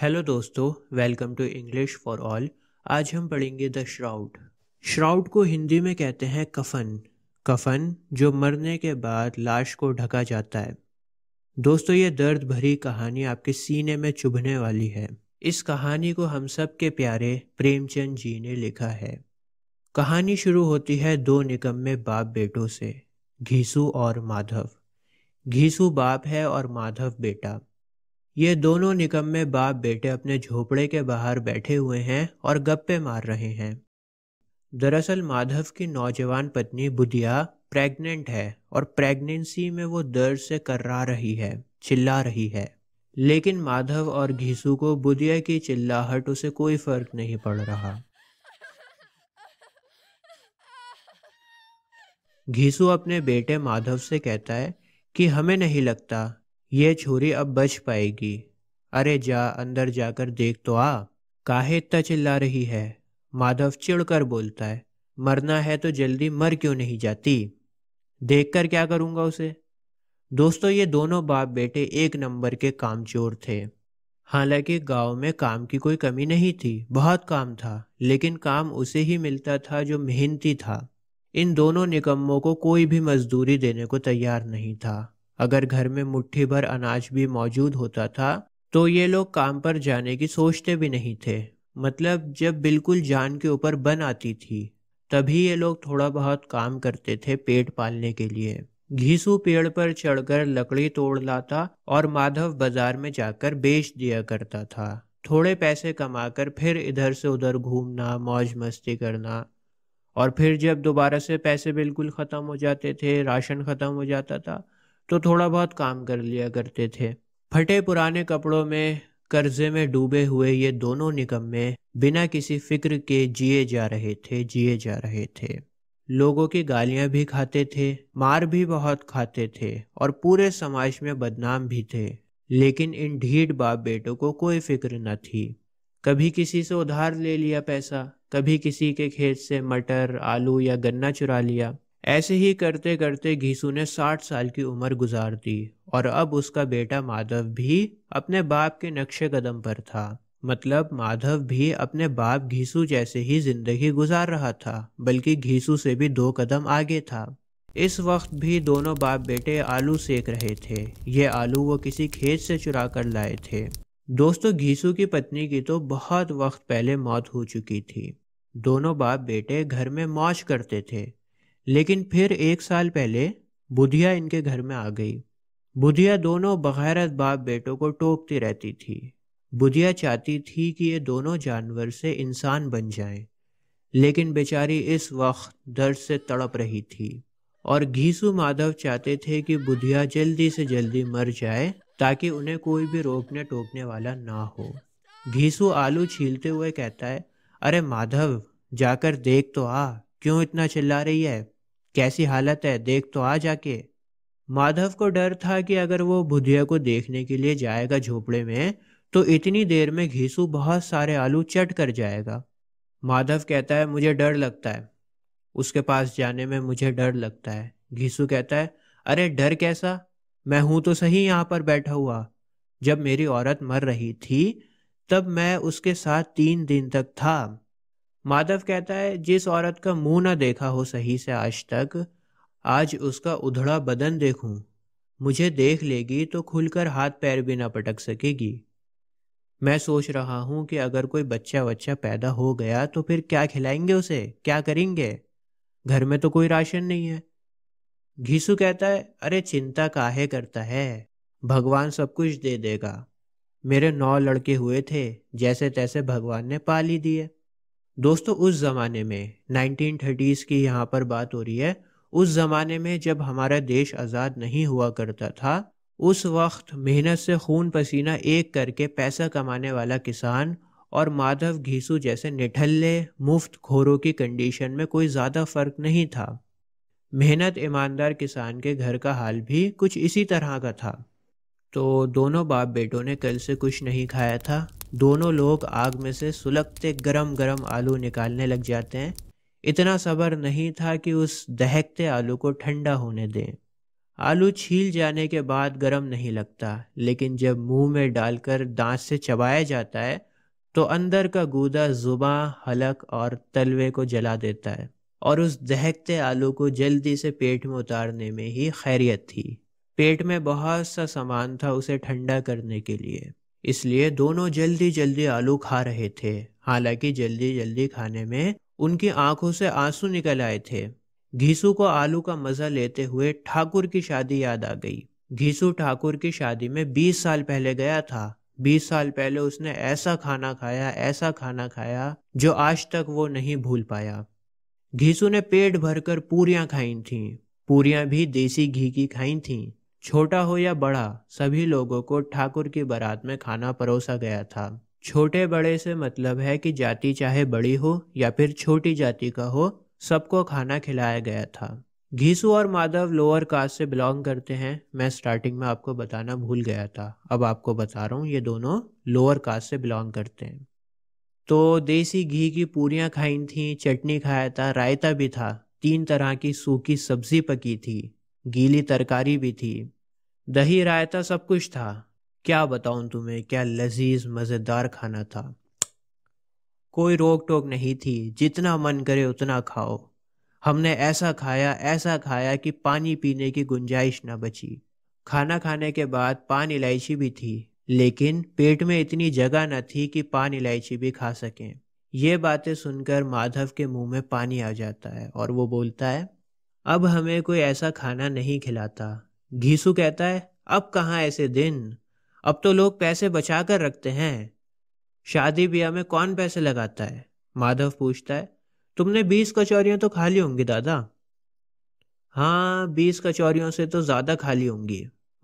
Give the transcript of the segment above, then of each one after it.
Hello दोस्तों welcome to English for all आज हम पढ़ेंगे द श्राउड श्राउड को हिंदी में कहते हैं कफन कफन जो मरने के बाद लाश को ढका जाता है दोस्तों ये दर्द भरी कहानी आपके सीने में चुभने वाली है इस कहानी को हम सब के प्यारे प्रेमचंद जी ने लिखा है कहानी शुरू होती है दो में बाप बेटों से घीसू और माधव घीसू बाप है और माधव बेटा ये दोनों निकम्मे बाप बेटे अपने झोपड़े के बाहर बैठे हुए हैं और गप्पे मार रहे हैं दरअसल माधव की नौजवान पत्नी बुधिया प्रेग्नेंट है और प्रेगनेंसी में वो दर्द से कर्रा रही है चिल्ला रही है लेकिन माधव और घीसू को बुधिया की चिल्लाहट उसे कोई फर्क नहीं पड़ रहा घीसू अपने बेटे माधव से कहता है कि हमें नहीं लगता ये छुरी अब बच पाएगी अरे जा अंदर जाकर देख तो आ काहे इतना चिल्ला रही है माधव चिड़कर बोलता है मरना है तो जल्दी मर क्यों नहीं जाती देख कर क्या करूँगा उसे दोस्तों ये दोनों बाप बेटे एक नंबर के कामचोर थे हालांकि गांव में काम की कोई कमी नहीं थी बहुत काम था लेकिन काम उसे ही मिलता था जो मेहनती था इन दोनों निकम्मों को कोई भी मजदूरी देने को तैयार नहीं था अगर घर में मुट्ठी भर अनाज भी मौजूद होता था तो ये लोग काम पर जाने की सोचते भी नहीं थे मतलब जब बिल्कुल जान के ऊपर बन आती थी तभी ये लोग थोड़ा बहुत काम करते थे पेट पालने के लिए घीसू पेड़ पर चढ़कर लकड़ी तोड़ लाता और माधव बाजार में जाकर बेच दिया करता था थोड़े पैसे कमाकर फिर इधर से उधर घूमना मौज मस्ती करना और फिर जब दोबारा से पैसे बिल्कुल ख़त्म हो जाते थे राशन ख़त्म हो जाता था तो थोड़ा बहुत काम कर लिया करते थे फटे पुराने कपड़ों में कर्जे में डूबे हुए ये दोनों निकम्मे बिना किसी फिक्र के जिए जा रहे थे जिए जा रहे थे लोगों की गालियां भी खाते थे मार भी बहुत खाते थे और पूरे समाज में बदनाम भी थे लेकिन इन ढीठ बाप बेटों को कोई फिक्र न थी कभी किसी से उधार ले लिया पैसा कभी किसी के खेत से मटर आलू या गन्ना चुरा लिया ऐसे ही करते करते घीसू ने साठ साल की उम्र गुजार दी और अब उसका बेटा माधव भी अपने बाप के नक्शे कदम पर था मतलब माधव भी अपने बाप घीसू जैसे ही जिंदगी गुजार रहा था बल्कि घीसू से भी दो कदम आगे था इस वक्त भी दोनों बाप बेटे आलू सेक रहे थे ये आलू वो किसी खेत से चुरा कर लाए थे दोस्तों घीसू की पत्नी की तो बहुत वक्त पहले मौत हो चुकी थी दोनों बाप बेटे घर में मौज करते थे लेकिन फिर एक साल पहले बुधिया इनके घर में आ गई बुधिया दोनों बगैरत बाप बेटों को टोकती रहती थी बुधिया चाहती थी कि ये दोनों जानवर से इंसान बन जाएं, लेकिन बेचारी इस वक्त दर्द से तड़प रही थी और घीसू माधव चाहते थे कि बुधिया जल्दी से जल्दी मर जाए ताकि उन्हें कोई भी रोकने टोकने वाला ना हो घीसू आलू छीलते हुए कहता है अरे माधव जाकर देख तो आ क्यों इतना चिल्ला रही है कैसी हालत है देख तो आ जाके माधव को डर था कि अगर वो बुधिया को देखने के लिए जाएगा झोपड़े में तो इतनी देर में घीसू बहुत सारे आलू चट कर जाएगा माधव कहता है मुझे डर लगता है उसके पास जाने में मुझे डर लगता है घीसू कहता है अरे डर कैसा मैं हूं तो सही यहाँ पर बैठा हुआ जब मेरी औरत मर रही थी तब मैं उसके साथ तीन दिन तक था माधव कहता है जिस औरत का मुंह ना देखा हो सही से आज तक आज उसका उधड़ा बदन देखूं मुझे देख लेगी तो खुलकर हाथ पैर भी ना पटक सकेगी मैं सोच रहा हूं कि अगर कोई बच्चा वच्चा पैदा हो गया तो फिर क्या खिलाएंगे उसे क्या करेंगे घर में तो कोई राशन नहीं है घीसू कहता है अरे चिंता काहे करता है भगवान सब कुछ दे देगा मेरे नौ लड़के हुए थे जैसे तैसे भगवान ने पाली दिए दोस्तों उस ज़माने में नाइनटीन थर्टीज़ की यहाँ पर बात हो रही है उस ज़माने में जब हमारा देश आज़ाद नहीं हुआ करता था उस वक्त मेहनत से खून पसीना एक करके पैसा कमाने वाला किसान और माधव घीसू जैसे निठल्ले मुफ्त खोरों की कंडीशन में कोई ज़्यादा फ़र्क नहीं था मेहनत ईमानदार किसान के घर का हाल भी कुछ इसी तरह का था तो दोनों बाप बेटों ने कल से कुछ नहीं खाया था दोनों लोग आग में से सुलगते गरम गरम आलू निकालने लग जाते हैं इतना सब्र नहीं था कि उस दहकते आलू को ठंडा होने दें आलू छील जाने के बाद गरम नहीं लगता लेकिन जब मुंह में डालकर दांत से चबाया जाता है तो अंदर का गूदा जुबा हलक और तलवे को जला देता है और उस दहकते आलू को जल्दी से पेट में उतारने में ही खैरियत थी पेट में बहुत सा सामान था उसे ठंडा करने के लिए इसलिए दोनों जल्दी जल्दी आलू खा रहे थे हालांकि जल्दी जल्दी खाने में उनकी आंखों से आंसू निकल आए थे घीसू को आलू का मजा लेते हुए ठाकुर की शादी याद आ गई घीसू ठाकुर की शादी में 20 साल पहले गया था 20 साल पहले उसने ऐसा खाना खाया ऐसा खाना खाया जो आज तक वो नहीं भूल पाया घीसू ने पेट भरकर पूरियां खाई थीं पूरियां भी देसी घी की खाई थीं छोटा हो या बड़ा सभी लोगों को ठाकुर की बारात में खाना परोसा गया था छोटे बड़े से मतलब है कि जाति चाहे बड़ी हो या फिर छोटी जाति का हो सबको खाना खिलाया गया था घीसू और माधव लोअर कास्ट से बिलोंग करते हैं मैं स्टार्टिंग में आपको बताना भूल गया था अब आपको बता रहा हूँ ये दोनों लोअर कास्ट से बिलोंग करते हैं तो देसी घी की पूरियाँ खाई थी चटनी खाया था रायता भी था तीन तरह की सूखी सब्जी पकी थी गीली तरकारी भी थी दही रायता सब कुछ था क्या बताऊं तुम्हें क्या लजीज मज़ेदार खाना था कोई रोक टोक नहीं थी जितना मन करे उतना खाओ हमने ऐसा खाया ऐसा खाया कि पानी पीने की गुंजाइश न बची खाना खाने के बाद पान इलायची भी थी लेकिन पेट में इतनी जगह न थी कि पान इलायची भी खा सकें ये बातें सुनकर माधव के मुंह में पानी आ जाता है और वो बोलता है अब हमें कोई ऐसा खाना नहीं खिलाता घीसू कहता है अब कहाँ ऐसे दिन अब तो लोग पैसे बचा कर रखते हैं शादी ब्याह में कौन पैसे लगाता है माधव पूछता है तुमने बीस कचौरियाँ तो खा ली होंगी दादा हाँ बीस कचौरियों से तो ज़्यादा खा ली होंगी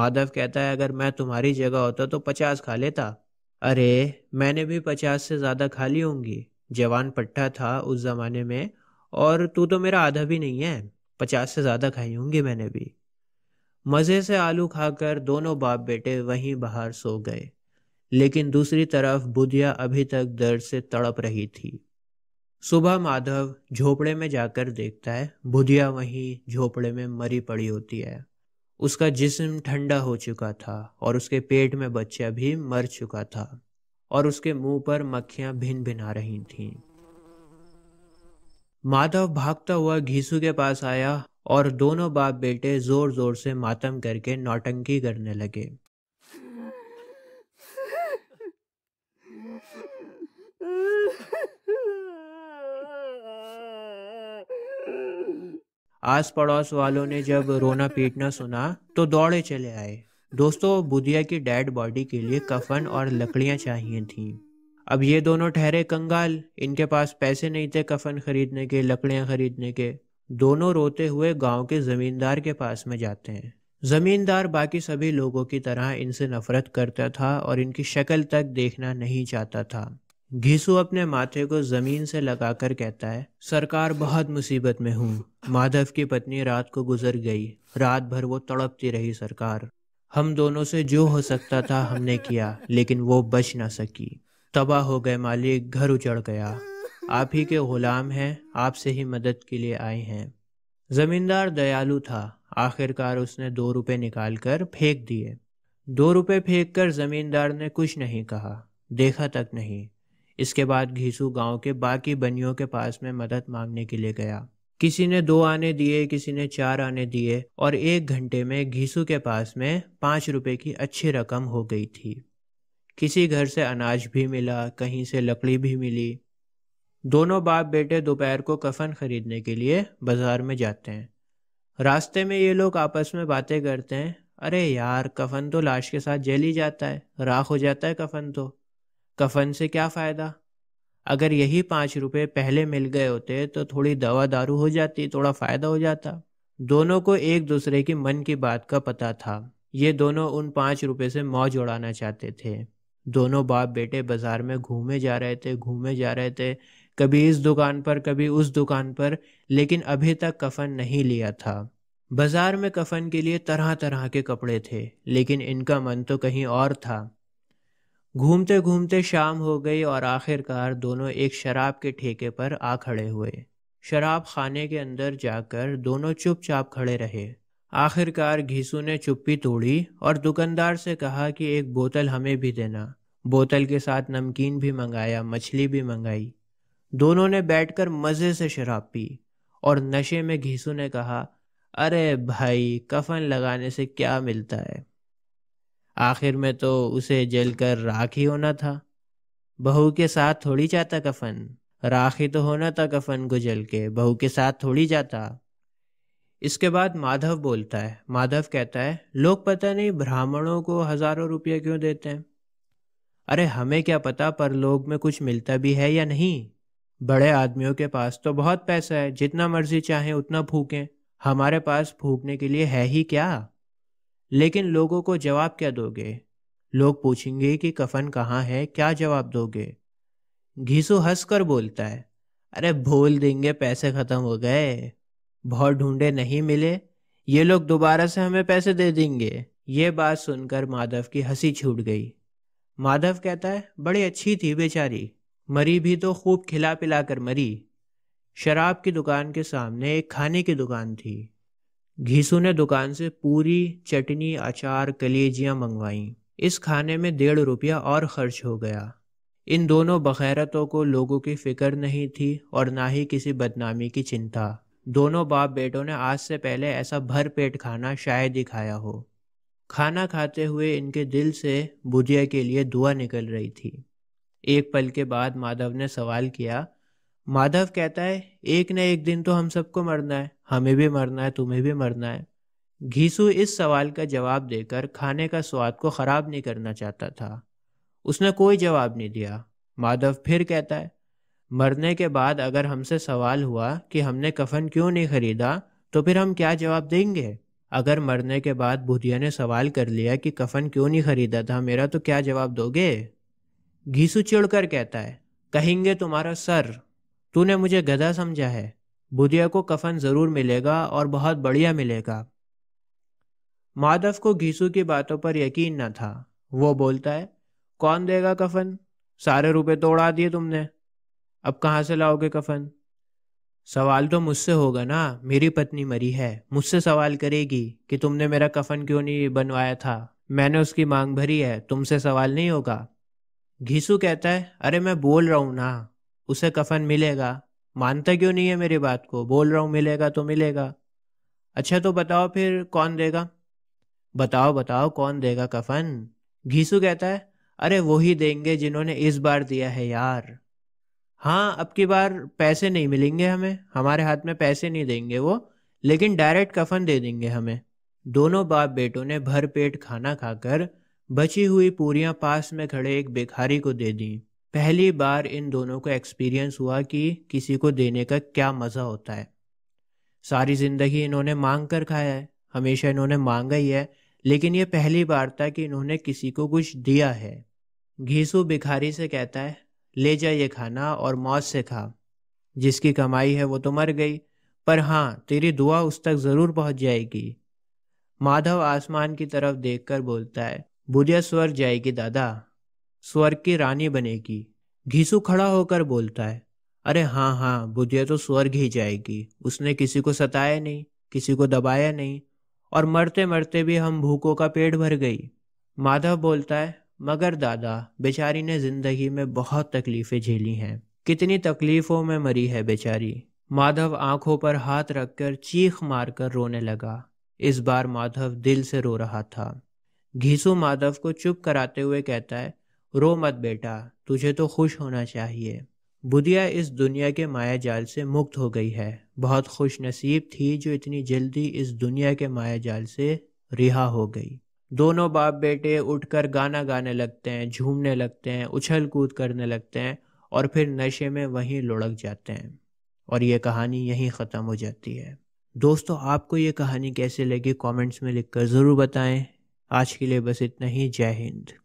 माधव कहता है अगर मैं तुम्हारी जगह होता तो पचास खा लेता अरे मैंने भी पचास से ज़्यादा खा ली होंगी जवान पट्टा था उस ज़माने में और तू तो मेरा आधा भी नहीं है पचास से ज़्यादा खाई होंगी मैंने भी मज़े से आलू खाकर दोनों बाप बेटे वहीं बाहर सो गए लेकिन दूसरी तरफ बुधिया अभी तक दर्द से तड़प रही थी सुबह माधव झोपड़े में जाकर देखता है बुधिया वहीं झोपड़े में मरी पड़ी होती है उसका जिस्म ठंडा हो चुका था और उसके पेट में बच्चा भी मर चुका था और उसके मुंह पर मक्खियां भिन भिना रही थीं माधव भागता हुआ घीसू के पास आया और दोनों बाप बेटे जोर जोर से मातम करके नौटंकी करने लगे आस पड़ोस वालों ने जब रोना पीटना सुना तो दौड़े चले आए दोस्तों बुधिया की डेड बॉडी के लिए कफन और लकड़ियां चाहिए थीं। अब ये दोनों ठहरे कंगाल इनके पास पैसे नहीं थे कफन खरीदने के लकड़ियाँ खरीदने के दोनों रोते हुए गांव के ज़मींदार के पास में जाते हैं ज़मींदार बाकी सभी लोगों की तरह इनसे नफरत करता था और इनकी शक्ल तक देखना नहीं चाहता था घिसू अपने माथे को ज़मीन से लगाकर कहता है सरकार बहुत मुसीबत में हूँ माधव की पत्नी रात को गुजर गई रात भर वो तड़पती रही सरकार हम दोनों से जो हो सकता था हमने किया लेकिन वो बच ना सकी तबाह हो गए मालिक घर उजड़ गया आप ही के ग़ुलाम हैं आपसे ही मदद के लिए आए हैं ज़मींदार दयालु था आखिरकार उसने दो रुपये निकाल कर फेंक दिए दो रुपये फेंक कर ज़मींदार ने कुछ नहीं कहा देखा तक नहीं इसके बाद घीसू गांव के बाकी बनियों के पास में मदद मांगने के लिए गया किसी ने दो आने दिए किसी ने चार आने दिए और एक घंटे में घीसू के पास में पांच रुपये की अच्छी रकम हो गई थी किसी घर से अनाज भी मिला कहीं से लकड़ी भी मिली दोनों बाप बेटे दोपहर को कफन खरीदने के लिए बाजार में जाते हैं रास्ते में ये लोग आपस में बातें करते हैं अरे यार कफन तो लाश के साथ जल ही जाता है राख हो जाता है कफन तो कफन से क्या फ़ायदा अगर यही पाँच रुपये पहले मिल गए होते तो थोड़ी दवा दारू हो जाती थोड़ा फ़ायदा हो जाता दोनों को एक दूसरे की मन की बात का पता था ये दोनों उन पाँच रुपये से मौज उड़ाना चाहते थे दोनों बाप बेटे बाज़ार में घूमे जा रहे थे घूमे जा रहे थे कभी इस दुकान पर कभी उस दुकान पर लेकिन अभी तक कफन नहीं लिया था बाज़ार में कफन के लिए तरह तरह के कपड़े थे लेकिन इनका मन तो कहीं और था घूमते घूमते शाम हो गई और आखिरकार दोनों एक शराब के ठेके पर आ खड़े हुए शराब खाने के अंदर जाकर दोनों चुपचाप खड़े रहे आखिरकार घीसू ने चुप्पी तोड़ी और दुकानदार से कहा कि एक बोतल हमें भी देना बोतल के साथ नमकीन भी मंगाया मछली भी मंगाई दोनों ने बैठकर मज़े से शराब पी और नशे में घीसू ने कहा अरे भाई कफन लगाने से क्या मिलता है आखिर में तो उसे जलकर राख ही होना था बहू के साथ थोड़ी जाता कफन राख ही तो होना था कफन को जल के बहू के साथ थोड़ी जाता इसके बाद माधव बोलता है माधव कहता है लोग पता नहीं ब्राह्मणों को हजारों रुपये क्यों देते हैं अरे हमें क्या पता पर लोग में कुछ मिलता भी है या नहीं बड़े आदमियों के पास तो बहुत पैसा है जितना मर्जी चाहे उतना फूकें हमारे पास फूकने के लिए है ही क्या लेकिन लोगों को जवाब क्या दोगे लोग पूछेंगे कि कफन कहाँ है क्या जवाब दोगे घीसू हंसकर बोलता है अरे भूल देंगे पैसे ख़त्म हो गए बहुत ढूंढे नहीं मिले ये लोग दोबारा से हमें पैसे दे देंगे ये बात सुनकर माधव की हंसी छूट गई माधव कहता है बड़ी अच्छी थी बेचारी मरी भी तो खूब खिला पिला कर मरी शराब की दुकान के सामने एक खाने की दुकान थी घीसू ने दुकान से पूरी चटनी अचार कलेजियाँ मंगवाईं इस खाने में डेढ़ रुपया और खर्च हो गया इन दोनों बखैरतों को लोगों की फिक्र नहीं थी और ना ही किसी बदनामी की चिंता दोनों बाप बेटों ने आज से पहले ऐसा भर पेट खाना शायद ही खाया हो खाना खाते हुए इनके दिल से बुधिया के लिए दुआ निकल रही थी एक पल के बाद माधव ने सवाल किया माधव कहता है एक न एक दिन तो हम सबको मरना है हमें भी मरना है तुम्हें भी मरना है घीसू इस सवाल का जवाब देकर खाने का स्वाद को ख़राब नहीं करना चाहता था उसने कोई जवाब नहीं दिया माधव फिर कहता है मरने के बाद अगर हमसे सवाल हुआ कि हमने कफन क्यों नहीं खरीदा तो फिर हम क्या जवाब देंगे अगर मरने के बाद बुधिया ने सवाल कर लिया कि कफन क्यों नहीं खरीदा था मेरा तो क्या जवाब दोगे घीसू चिड़कर कहता है कहेंगे तुम्हारा सर तूने मुझे गधा समझा है बुधिया को कफन ज़रूर मिलेगा और बहुत बढ़िया मिलेगा माधव को घीसू की बातों पर यकीन न था वो बोलता है कौन देगा कफन सारे रुपए तोड़ा दिए तुमने अब कहाँ से लाओगे कफन सवाल तो मुझसे होगा ना मेरी पत्नी मरी है मुझसे सवाल करेगी कि तुमने मेरा कफन क्यों नहीं बनवाया था मैंने उसकी मांग भरी है तुमसे सवाल नहीं होगा घीसू कहता है अरे मैं बोल रहा हूँ ना उसे कफन मिलेगा मानता क्यों नहीं है मेरी बात को बोल रहा हूँ मिलेगा तो मिलेगा अच्छा तो बताओ फिर कौन देगा बताओ बताओ कौन देगा कफन घीसू कहता है अरे ही देंगे जिन्होंने इस बार दिया है यार हाँ अब की बार पैसे नहीं मिलेंगे हमें हमारे हाथ में पैसे नहीं देंगे वो लेकिन डायरेक्ट कफन दे देंगे हमें दोनों बाप बेटों ने भर पेट खाना खाकर बची हुई पूरियां पास में खड़े एक भिखारी को दे दी पहली बार इन दोनों को एक्सपीरियंस हुआ कि किसी को देने का क्या मज़ा होता है सारी ज़िंदगी इन्होंने मांग कर खाया है हमेशा इन्होंने मांगा ही है लेकिन ये पहली बार था कि इन्होंने किसी को कुछ दिया है घीसू भिखारी से कहता है ले जा ये खाना और मौत से खा जिसकी कमाई है वो तो मर गई पर हाँ तेरी दुआ उस तक ज़रूर पहुंच जाएगी माधव आसमान की तरफ देखकर बोलता है बुढ़िया स्वर्ग जाएगी दादा स्वर्ग की रानी बनेगी घीसू खड़ा होकर बोलता है अरे हाँ हाँ बुधिया तो स्वर्ग ही जाएगी उसने किसी को सताया नहीं किसी को दबाया नहीं और मरते मरते भी हम भूखों का पेट भर गई माधव बोलता है मगर दादा बेचारी ने जिंदगी में बहुत तकलीफ़ें झेली हैं कितनी तकलीफ़ों में मरी है बेचारी माधव आंखों पर हाथ रखकर चीख मारकर रोने लगा इस बार माधव दिल से रो रहा था घीसू माधव को चुप कराते हुए कहता है रो मत बेटा तुझे तो खुश होना चाहिए बुधिया इस दुनिया के माया जाल से मुक्त हो गई है बहुत खुश नसीब थी जो इतनी जल्दी इस दुनिया के माया जाल से रिहा हो गई दोनों बाप बेटे उठकर गाना गाने लगते हैं झूमने लगते हैं उछल कूद करने लगते हैं और फिर नशे में वहीं लुढ़क जाते हैं और ये कहानी यहीं ख़त्म हो जाती है दोस्तों आपको ये कहानी कैसे लगी कमेंट्स में लिखकर ज़रूर बताएं आज के लिए बस इतना ही जय हिंद